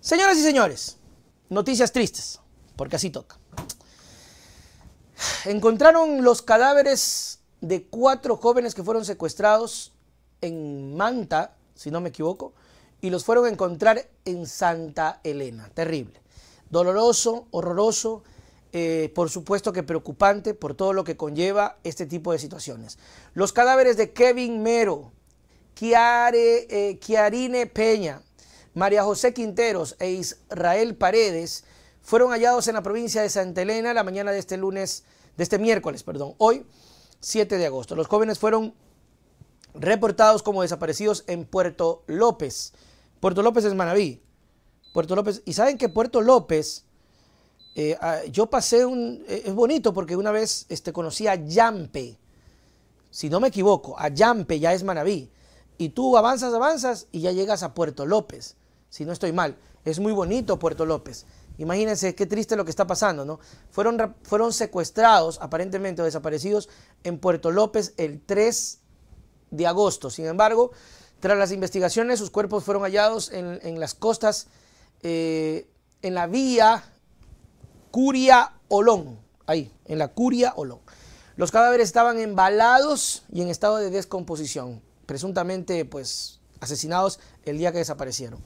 Señoras y señores, noticias tristes, porque así toca. Encontraron los cadáveres de cuatro jóvenes que fueron secuestrados en Manta, si no me equivoco, y los fueron a encontrar en Santa Elena. Terrible. Doloroso, horroroso, eh, por supuesto que preocupante por todo lo que conlleva este tipo de situaciones. Los cadáveres de Kevin Mero, Kiare, Chiarine eh, Peña, María José Quinteros e Israel Paredes fueron hallados en la provincia de Santa Elena la mañana de este lunes, de este miércoles, perdón, hoy 7 de agosto. Los jóvenes fueron reportados como desaparecidos en Puerto López. Puerto López es Manabí. Puerto López. Y saben que Puerto López, eh, ah, yo pasé un... Eh, es bonito porque una vez este, conocí a Yampe. Si no me equivoco, a Yampe ya es Manabí. Y tú avanzas, avanzas y ya llegas a Puerto López si no estoy mal. Es muy bonito Puerto López. Imagínense qué triste lo que está pasando, ¿no? Fueron, fueron secuestrados, aparentemente o desaparecidos, en Puerto López el 3 de agosto. Sin embargo, tras las investigaciones, sus cuerpos fueron hallados en, las costas, eh, en la vía Curia Olón. Ahí, en la Curia Olón. Los cadáveres estaban embalados y en estado de descomposición, presuntamente, pues, asesinados el día que desaparecieron.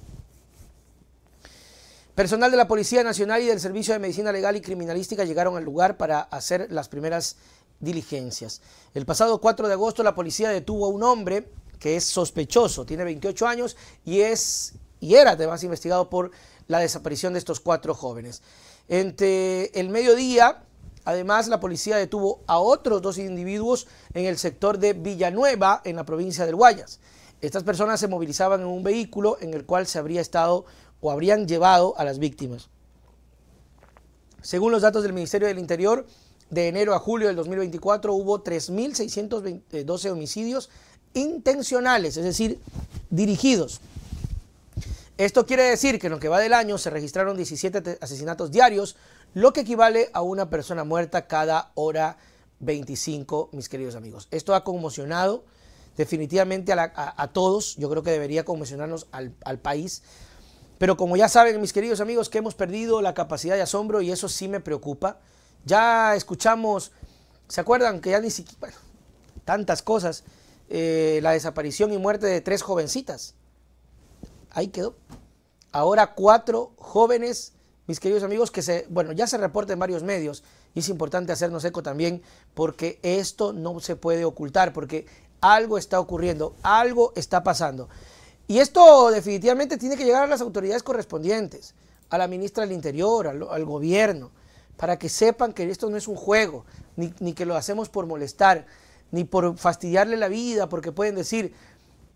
Personal de la Policía Nacional y del Servicio de Medicina Legal y Criminalística llegaron al lugar para hacer las primeras diligencias. El pasado 4 de agosto la policía detuvo a un hombre que es sospechoso, tiene 28 años y, es, y era además investigado por la desaparición de estos cuatro jóvenes. Entre el mediodía, además, la policía detuvo a otros dos individuos en el sector de Villanueva, en la provincia del Guayas. Estas personas se movilizaban en un vehículo en el cual se habría estado o habrían llevado a las víctimas. Según los datos del Ministerio del Interior, de enero a julio del 2024 hubo 3.612 homicidios intencionales, es decir, dirigidos. Esto quiere decir que en lo que va del año se registraron 17 asesinatos diarios, lo que equivale a una persona muerta cada hora 25, mis queridos amigos. Esto ha conmocionado definitivamente a, todos, yo creo que debería conmocionarnos al país. Pero como ya saben, mis queridos amigos, que hemos perdido la capacidad de asombro y eso sí me preocupa. Ya escuchamos, ¿se acuerdan que ya ni siquiera, tantas cosas, eh, la desaparición y muerte de tres jovencitas? Ahí quedó. Ahora cuatro jóvenes, mis queridos amigos, que se, bueno, ya se reporta en varios medios y es importante hacernos eco también porque esto no se puede ocultar, porque algo está ocurriendo, algo está pasando. Y esto definitivamente tiene que llegar a las autoridades correspondientes, a la ministra del Interior, al, gobierno, para que sepan que esto no es un juego, ni, que lo hacemos por molestar, ni por fastidiarle la vida, porque pueden decir,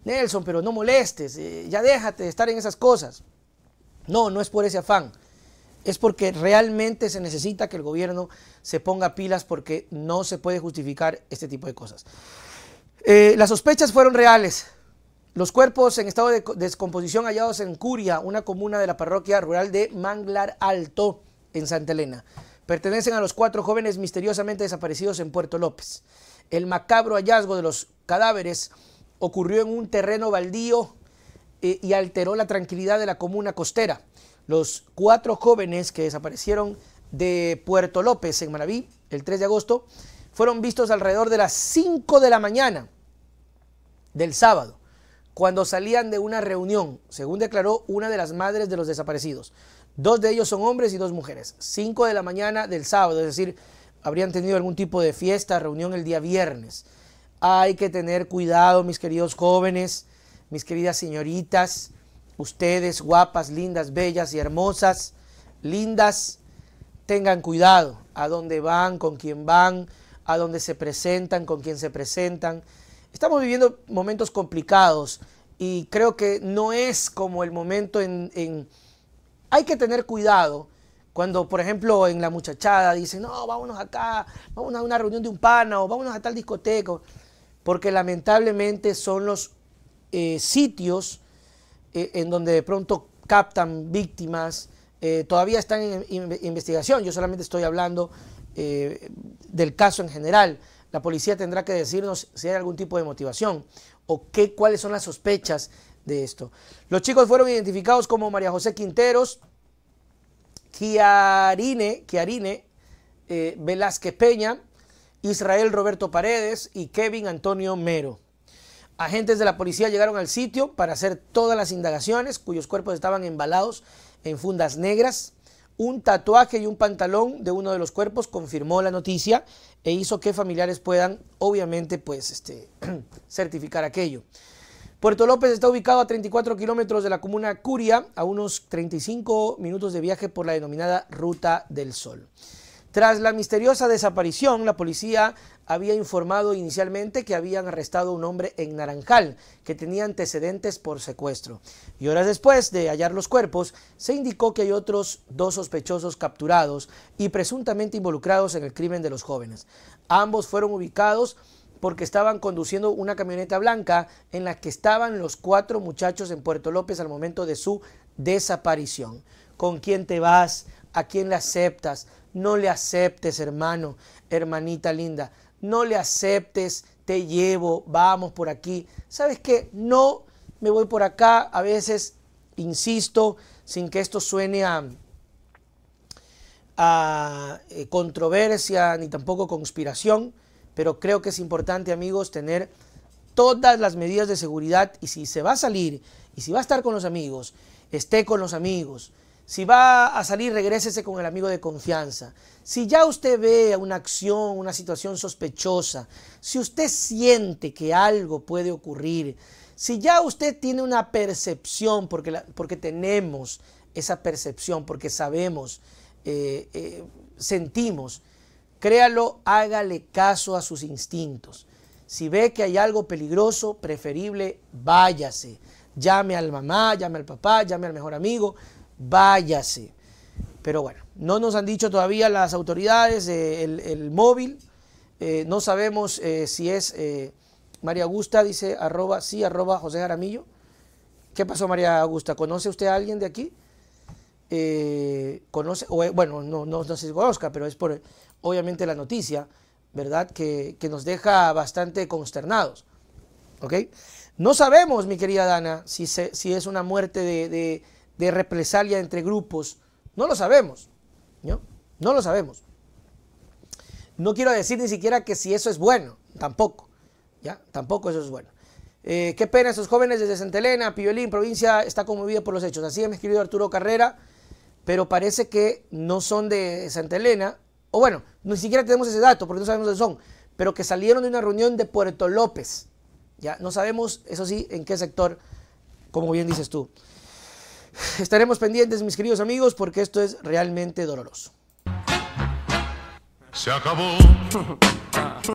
Nelson, pero no molestes, eh, ya déjate de estar en esas cosas. No, no es por ese afán. Es porque realmente se necesita que el gobierno se ponga pilas porque no se puede justificar este tipo de cosas. Eh, las sospechas fueron reales, los cuerpos en estado de descomposición hallados en Curia, una comuna de la parroquia rural de Manglar Alto, en Santa Elena, pertenecen a los cuatro jóvenes misteriosamente desaparecidos en Puerto López. El macabro hallazgo de los cadáveres ocurrió en un terreno baldío eh, y alteró la tranquilidad de la comuna costera. Los cuatro jóvenes que desaparecieron de Puerto López, en Maraví el 3 de agosto, fueron vistos alrededor de las 5 de la mañana del sábado cuando salían de una reunión, según declaró una de las madres de los desaparecidos. Dos de ellos son hombres y dos mujeres. Cinco de la mañana del sábado, es decir, habrían tenido algún tipo de fiesta, reunión el día viernes. Hay que tener cuidado, mis queridos jóvenes, mis queridas señoritas, ustedes guapas, lindas, bellas y hermosas, lindas, tengan cuidado a dónde van, con quién van, a dónde se presentan, con quién se presentan. Estamos viviendo momentos complicados y creo que no es como el momento en... en... Hay que tener cuidado cuando, por ejemplo, en la muchachada dicen, no, vámonos acá, vámonos a una reunión de un pana o vámonos a tal discoteca, porque lamentablemente son los eh, sitios eh, en donde de pronto captan víctimas, eh, todavía están en, investigación, yo solamente estoy hablando del caso en general, la policía tendrá que decirnos si hay algún tipo de motivación o qué, cuáles son las sospechas de esto. Los chicos fueron identificados como María José Quinteros, Kiarine, eh, Velázquez Peña, Israel Roberto Paredes y Kevin Antonio Mero. Agentes de la policía llegaron al sitio para hacer todas las indagaciones, cuyos cuerpos estaban embalados en fundas negras un tatuaje y un pantalón de uno de los cuerpos confirmó la noticia e hizo que familiares puedan, obviamente, pues, este, certificar aquello. Puerto López está ubicado a 34 kilómetros de la comuna Curia, a unos 35 minutos de viaje por la denominada Ruta del Sol. Tras la misteriosa desaparición, la policía había informado inicialmente que habían arrestado a un hombre en Naranjal que tenía antecedentes por secuestro. Y horas después de hallar los cuerpos, se indicó que hay otros dos sospechosos capturados y presuntamente involucrados en el crimen de los jóvenes. Ambos fueron ubicados porque estaban conduciendo una camioneta blanca en la que estaban los cuatro muchachos en Puerto López al momento de su desaparición. ¿Con quién te vas? ¿A quién le aceptas? No le aceptes, hermano, hermanita linda. No le aceptes, te llevo, vamos por aquí. ¿Sabes qué? No me voy por acá. A veces, insisto, sin que esto suene a, a eh, controversia ni tampoco conspiración, pero creo que es importante, amigos, tener todas las medidas de seguridad y si se va a salir y si va a estar con los amigos, esté con los amigos. Si va a salir, regrésese con el amigo de confianza. Si ya usted ve una acción, una situación sospechosa, si usted siente que algo puede ocurrir, si ya usted tiene una percepción, porque, porque tenemos esa percepción, porque sabemos, eh, eh, sentimos, créalo, hágale caso a sus instintos. Si ve que hay algo peligroso, preferible, váyase. Llame al mamá, llame al papá, llame al mejor amigo, váyase. Pero bueno, no nos han dicho todavía las autoridades eh, el, móvil. Eh, no sabemos eh, si es María Augusta, dice arroba, sí, arroba José Jaramillo. ¿Qué pasó María Augusta? ¿Conoce usted a alguien de aquí? ¿Conoce? bueno, no, no, no se conozca, pero es por obviamente la noticia, ¿verdad? Que, nos deja bastante consternados. ¿Ok? No sabemos, mi querida Dana, si, si es una muerte de de represalia entre grupos. No lo sabemos, ¿no? No lo sabemos. No quiero decir ni siquiera que si eso es bueno, tampoco, ¿ya? Tampoco eso es bueno. Eh, qué pena, esos jóvenes desde Santa Elena, Piolín, provincia, está conmovida por los hechos. Así me ha escrito Arturo Carrera, pero parece que no son de Santa Elena, o bueno, ni siquiera tenemos ese dato porque no sabemos dónde son, pero que salieron de una reunión de Puerto López. Ya, no sabemos, eso sí, en qué sector, como bien dices tú. Estaremos pendientes, mis queridos amigos, porque esto es realmente doloroso. Se acabó.